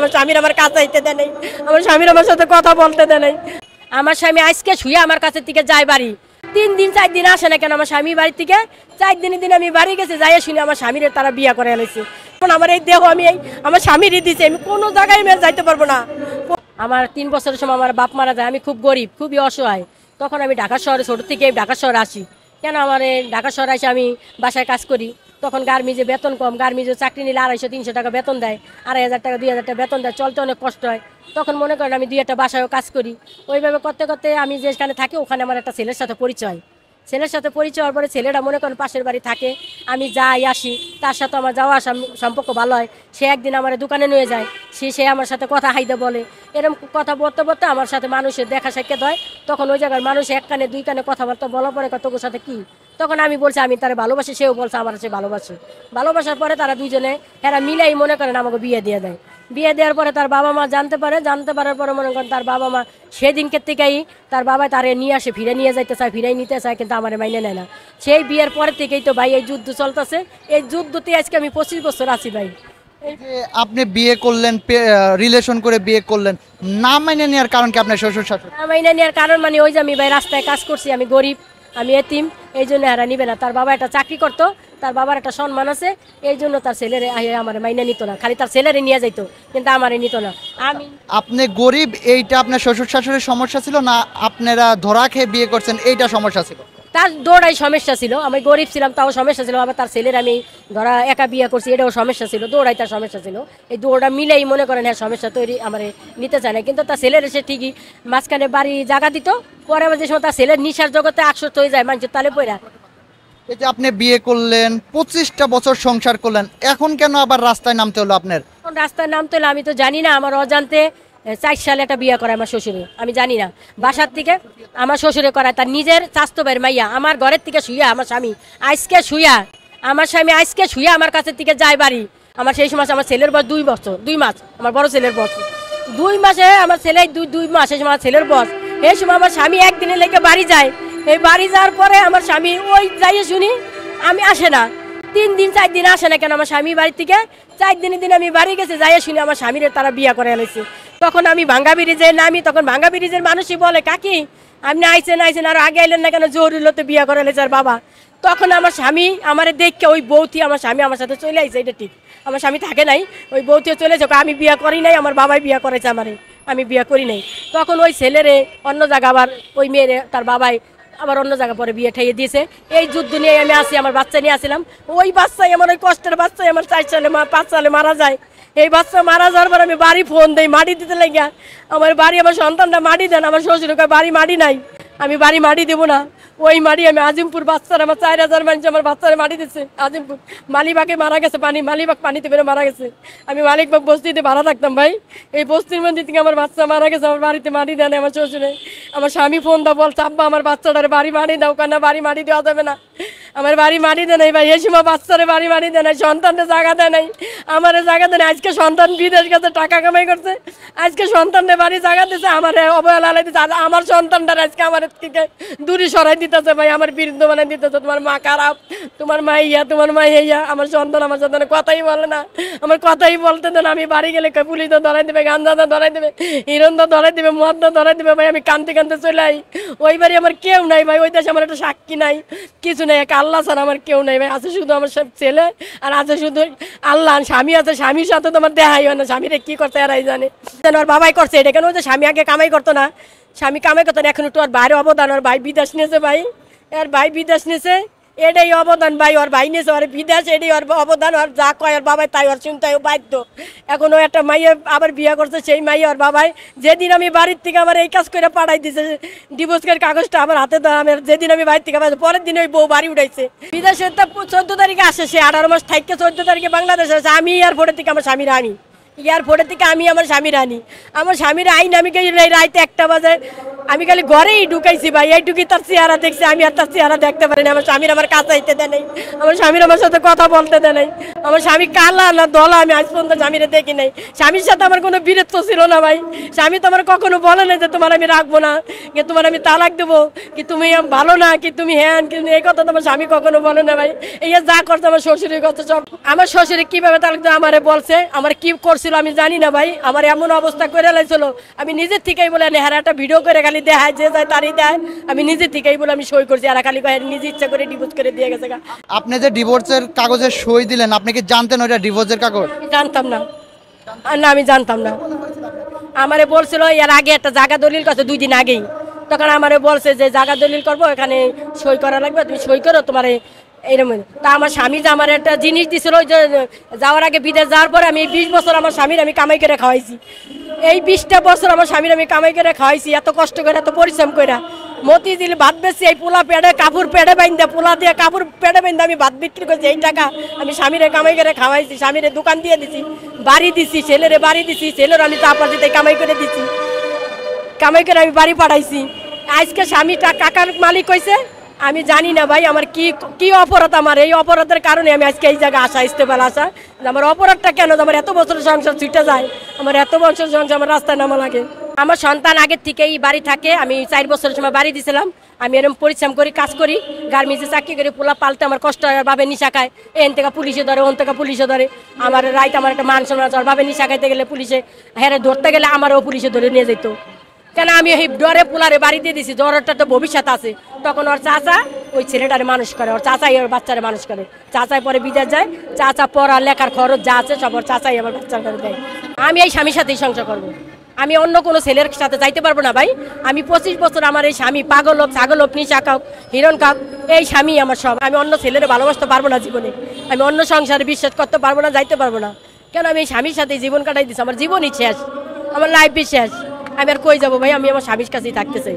আমার স্বামীর আমার নাই আমার স্বামীর আমার সাথে কথা বলতে নাই আমার স্বামী শুয়ে আমার থেকে বাড়ি তিন দিন চার দিন আসে না কেন আমার স্বামী বাড়ি থেকে চার দিনের দিন আমি বাড়ি গেছে আমার তারা বিয়া করে এনেছে আমার এই দেহ আমি এই আমার স্বামীরই দিছে আমি কোনো জায়গায় যাইতে পারবো না আমার তিন বছরের সময় আমার বাপ মারা যায় আমি খুব গরিব খুবই অসহায় তখন আমি ঢাকা শহরে ছোট থেকে ঢাকা শহরে আসি কেন আমার ঢাকা শহরে আসে আমি বাসায় কাজ করি তখন গার্মিজে বেতন কম গার্মিজে চাকরি নিলে আড়াইশো তিনশো টাকা বেতন দেয় আড়াই হাজার টাকা দুই হাজার টাকা বেতন দেয় চলতে অনেক কষ্ট হয় তখন মনে করেন আমি দুই একটা বাসায়ও কাজ করি ওইভাবে করতে করতে আমি যেখানে থাকি ওখানে আমার একটা ছেলের সাথে পরিচয় ছেলের সাথে পরিচয় হওয়ার পরে ছেলেরা মনে করেন পাশের বাড়ি থাকে আমি যাই আসি তার সাথে আমার যাওয়া আসা সম্পর্ক ভালো হয় সে একদিন আমার দোকানে নিয়ে যায় সে সে আমার সাথে কথা হাইতে বলে এরকম কথা বলতে বলতে আমার সাথে মানুষের দেখা সাক্ষাৎ হয় তখন ওই জায়গার মানুষ এক কানে দুই কানে কথাবার্তা বলার পরে কত সাথে কি তখন আমি বলছি আমি তারা ভালোবাসি সেও বলছে আমার সে ভালোবাসে ভালোবাসার পরে তারা দুজনে এরা মিলেই মনে করেন আমাকে বিয়ে দিয়ে দেয় বিয়ে দেওয়ার পরে তার বাবা মা জানতে পারে জানতে পারার পরে মনে করেন তার বাবা মা সেদিনকে থেকেই তার বাবা তারে নিয়ে আসে ফিরে নিয়ে যাইতে চায় ফিরে নিতে চায় কিন্তু আমার মাইনে নেয় না সেই বিয়ের পরে থেকেই তো ভাই এই যুদ্ধ চলতেছে এই যুদ্ধতে আজকে আমি পঁচিশ বছর আছি ভাই আপনি বিয়ে করলেন রিলেশন করে বিয়ে করলেন না মাইনে নেওয়ার কারণ কি আপনার শ্বশুর শাশুড়ি না মাইনে নেওয়ার কারণ মানে ওই যে আমি ভাই রাস্তায় কাজ করছি আমি গরিব আমি এতিম এই জন্য হারা নিবে না তার বাবা একটা চাকরি করতো তার বাবার একটা সম্মান আছে এই জন্য তার ছেলের আমার মাইনে নিত না খালি তার ছেলেরে নিয়ে যাইতো কিন্তু আমার নিত না আমি আপনি গরিব এইটা আপনার শ্বশুর শাশুড়ির সমস্যা ছিল না আপনারা ধরা খেয়ে বিয়ে করছেন এইটা সমস্যা ছিল তার দৌড়াই সমস্যা ছিল আমি গরিব ছিলাম তাও সমস্যা ছিল আবার তার ছেলের আমি ধরা একা বিয়ে করছি এটাও সমস্যা ছিল দৌড়াই তার সমস্যা ছিল এই দৌড়া মিলেই মনে করেন হ্যাঁ সমস্যা তৈরি আমার নিতে চায় না কিন্তু তার ছেলের সে ঠিকই মাঝখানে বাড়ি জায়গা দিত পরে আবার যে সময় তার ছেলের নিশার জগতে আকসর হয়ে যায় মানুষের তালে পয়রা এই যে আপনি বিয়ে করলেন পঁচিশটা বছর সংসার করলেন এখন কেন আবার রাস্তায় নামতে হলো আপনার এখন রাস্তায় নামতে হলো আমি তো জানি না আমার অজান্তে চার সালে একটা বিয়ে করে আমার শ্বশুরে আমি জানি না বাসার থেকে আমার শ্বশুরে করায় তার নিজের স্বাস্থ্যবের মাইয়া আমার ঘরের থেকে শুইয়া আমার স্বামী আজকে শুইয়া আমার স্বামী আজকে শুইয়া আমার কাছের থেকে যায় বাড়ি আমার সেই সময় আমার ছেলের বয়স দুই বছর দুই মাস আমার বড় ছেলের বয়স দুই মাসে আমার ছেলে দুই দুই মাস সেই সময় ছেলের বয়স সেই সময় আমার স্বামী একদিনে লেগে বাড়ি যায় এই বাড়ি যাওয়ার পরে আমার স্বামী ওই যাইয়ে শুনি আমি আসে না তিন দিন চার দিন আসে না কেন আমার স্বামী বাড়ি থেকে চার দিনের দিন আমি বাড়ি গেছে যাইয়ে শুনি আমার স্বামীর তারা বিয়া করে এনেছি তখন আমি ভাঙ্গা ব্রিজে নামি তখন ভাঙ্গা ব্রিজের মানুষই বলে কাকি আপনি আইসেন আইসেন আর আগে আইলেন না কেন জরুরি তো বিয়া করে এনেছে আর বাবা তখন আমার স্বামী আমার দেখে ওই বৌতি আমার স্বামী আমার সাথে চলে আইছে এটা ঠিক আমার স্বামী থাকে নাই ওই বৌতিও চলে যাক আমি বিয়া করি নাই আমার বাবাই বিয়া করেছে আমারে আমি বিয়া করি নাই তখন ওই ছেলেরে অন্য জায়গা আবার ওই মেয়েরে তার বাবাই আবার অন্য জায়গা পরে বিয়ে ঠাইয়ে দিয়েছে এই যুদ্ধ নিয়ে আমি আসি আমার বাচ্চা নিয়ে আসলাম ওই বাচ্চাই আমার ওই কষ্টের বাচ্চাই আমার চার সালে পাঁচ সালে মারা যায় এই বাচ্চা মারা যাওয়ার পর আমি বাড়ি ফোন দিই মাটি দিতে লাগিয়া আমার বাড়ি আমার সন্তানটা মাটি দেন আমার শ্বশুরকে বাড়ি মাটি নাই আমি বাড়ি মাটি দেবো না ওই মারি আমি আজিমপুর বাচ্চার আমার চার হাজার মানুষ আমার বাচ্চারা মারি দিচ্ছে আজিমপুর মালিবাগে মারা গেছে পানি মালিবাগ পানিতে বেরো মারা গেছে আমি মালিকবাগ বস্তিতে ভাড়া থাকতাম ভাই এই বস্তির মধ্যে থেকে আমার বাচ্চা মারা গেছে আমার বাড়িতে মারি দেয় আমার শ্বশুরে আমার স্বামী ফোন দাও বল চাপবা আমার বাচ্চাটারে বাড়ি মারি দাও কেন বাড়ি মারি দেওয়া যাবে না আমার বাড়ি মারি দেয় নাই ভাই এসিমা বাচ্চারে বাড়ি মারি দেয় নাই সন্তানটা জায়গা দেয় নাই আমার জায়গা দেয় আজকে সন্তান বিদেশ গেছে টাকা কামাই করছে আজকে সন্তানটা বাড়ি জায়গা দিয়েছে আমার অবহেলা দিচ্ছে আমার সন্তানটার আজকে আমার থেকে দূরে সরাই দিতেছে ভাই আমার বৃন্দ মানে দিতেছে তোমার মা খারাপ তোমার মা ইয়া তোমার মা ইয়া আমার সন্তান আমার সন্তান কথাই বলে না আমার কথাই বলতে দেন আমি বাড়ি গেলে পুলিশ ধরাই দেবে গান্দাদা ধরাই দেবে হিরণ তো ধরাই দেবে মদ্দা ধরাই দেবে ভাই আমি কানতে কানতে চলে আই ওই বাড়ি আমার কেউ নাই ভাই ওই দেশে আমার একটা সাক্ষী নাই কিছু নাই এক আল্লাহ ছাড়া আমার কেউ নাই ভাই আছে শুধু আমার সব ছেলে আর আছে শুধু আল্লাহ স্বামী আছে স্বামীর সাথে তোমার দেহাই হয় না স্বামীরে কি করতে এরাই জানে ওর বাবাই করছে এটা কেন ওই যে স্বামী আগে কামাই করতো না স্বামী কামে কত এখন একটু ওর বাইরে অবদান ওর ভাই বিদেশ নিয়েছে ভাই আর ভাই বিদেশ নিয়েছে এটাই অবদান ভাই ওর ভাই নিয়েছে ওর বিদেশ এটাই ওর অবদান ওর যা কয় ওর বাবাই তাই ওর চিন্তায় বাধ্য এখন ও একটা মাইয়ে আবার বিয়ে করছে সেই মাইয়ে ওর বাবাই যেদিন আমি বাড়ির থেকে আমার এই কাজ করে পাঠাই দিছে ডিভোর্সের কাগজটা আমার হাতে দেওয়া আমার যেদিন আমি বাড়ির থেকে পরের দিন ওই বউ বাড়ি উঠাইছে বিদেশে তো চোদ্দ তারিখে আসে সে আঠারো মাস থাকে চোদ্দ তারিখে বাংলাদেশে আসে আমি এয়ারপোর্টের থেকে আমার স্বামীরা আমি এয়ারপোর্টের থেকে আমি আমার স্বামীর আনি আমার স্বামীর আইন আমি রাইতে একটা বাজে আমি খালি ঘরেই ঢুকাইছি ভাই এইটুকুই তার চেহারা দেখছি আমি আর তার চেহারা দেখতে পারি না আমার স্বামীর আমার কাছে আইতে দেয় নাই আমার স্বামীর আমার সাথে কথা বলতে দেয় নাই আমার স্বামী কালা না দলা আমি আজ পর্যন্ত স্বামীরে দেখি নাই স্বামীর সাথে আমার কোনো বীরত্ব ছিল না ভাই স্বামী তো আমার কখনো বলে না যে তোমার আমি রাখবো না কি তোমার আমি তালাক দেবো কি তুমি ভালো না কি তুমি হ্যান কিন্তু এই কথা তোমার স্বামী কখনো বলে না ভাই এই যা করছে আমার শ্বশুরের কথা সব আমার শ্বশুরে কীভাবে তালাক দেবো আমারে বলছে আমার কি করছে ছিল আমি জানি না ভাই আমার এমন অবস্থা করে লাগছিল আমি নিজের থেকেই বলে নেহারা একটা ভিডিও করে খালি দেখায় যে যায় তারই দেয় আমি নিজের থেকেই বলে আমি সই করছি আর খালি কয়ে নিজে ইচ্ছা করে ডিভোর্স করে দিয়ে গেছে আপনি যে ডিভোর্সের কাগজে সই দিলেন আপনি কি জানতেন ওইটা ডিভোর্সের কাগজ জানতাম না না আমি জানতাম না আমারে বলছিল এর আগে একটা জায়গা দলিল কাছে দুই দিন আগেই তখন আমারে বলছে যে জায়গা দলিল করবো এখানে সই করা লাগবে তুমি সই করো তোমার এরকম তা আমার স্বামী যে আমার একটা জিনিস দিছিল ওই যাওয়ার আগে বিদেশ যাওয়ার পরে আমি বিশ বছর আমার স্বামীর আমি কামাই করে খাওয়াইছি এই বিশটা বছর আমার স্বামীর আমি কামাই করে খাওয়াইছি এত কষ্ট করে এত পরিশ্রম করে মতি দিল ভাত বেশি এই পোলা পেড়ে কাপড় পেড়ে বাইন্দা পোলা দিয়ে কাপড় পেড়ে বাইন্দা আমি ভাত বিক্রি করছি এই টাকা আমি স্বামীরে কামাই করে খাওয়াইছি স্বামীরে দোকান দিয়ে দিছি বাড়ি দিছি ছেলেরে বাড়ি দিছি ছেলের আমি চা পাঠিয়ে কামাই করে দিছি কামাই করে আমি বাড়ি পাঠাইছি আজকে স্বামীটা কাকার মালিক হয়েছে আমি জানি না ভাই আমার কি কি অপরাধ আমার এই অপরাধের কারণে আমি আজকে এই জায়গায় আসা ইস্তেফেলা আসা আমার অপরাধটা কেন আমার এত বছরের সংসার ছুটে যায় আমার এত বছর সংসার আমার রাস্তায় নামা লাগে আমার সন্তান আগের থেকেই বাড়ি থাকে আমি চার বছরের সময় বাড়ি দিয়েছিলাম আমি এরকম পরিশ্রম করি কাজ করি গার্মেন্টসে চাকরি করি পোলা পালতে আমার কষ্ট হয় ভাবে নিশা খায় এন থেকে পুলিশে ধরে ওন থেকে পুলিশে ধরে আমার রাইত আমার একটা মান সম্মান ভাবে নিশা খাইতে গেলে পুলিশে হ্যাঁ ধরতে গেলে আমারও পুলিশে ধরে নিয়ে যেত কেন আমি এই ডরে পোলারে বাড়িতে দিছি ডরেরটা তো ভবিষ্যৎ আছে তখন ওর চাচা ওই ছেলেটারে মানুষ করে ওর চাচাই ওর বাচ্চারে মানুষ করে চাচাই পরে বিদেশ যায় চাচা পড়া লেখার খরচ যা আছে সব ওর চাচাই আমার বাচ্চার করে দেয় আমি এই স্বামীর সাথেই সংসার করবো আমি অন্য কোনো ছেলের সাথে যাইতে পারবো না ভাই আমি পঁচিশ বছর আমার এই স্বামী পাগল হোক ছাগল হোক নিশা খাওক হিরণ খাওক এই স্বামী আমার সব আমি অন্য ছেলের ভালোবাসতে পারবো না জীবনে আমি অন্য সংসারে বিশ্বাস করতে পারবো না যাইতে পারবো না কেন আমি এই স্বামীর সাথে জীবন কাটাই দিচ্ছি আমার জীবনই শেষ আমার লাইফই শেষ আমি আর কই যাবো ভাই আমি আমার স্বামীর কাছেই থাকতে চাই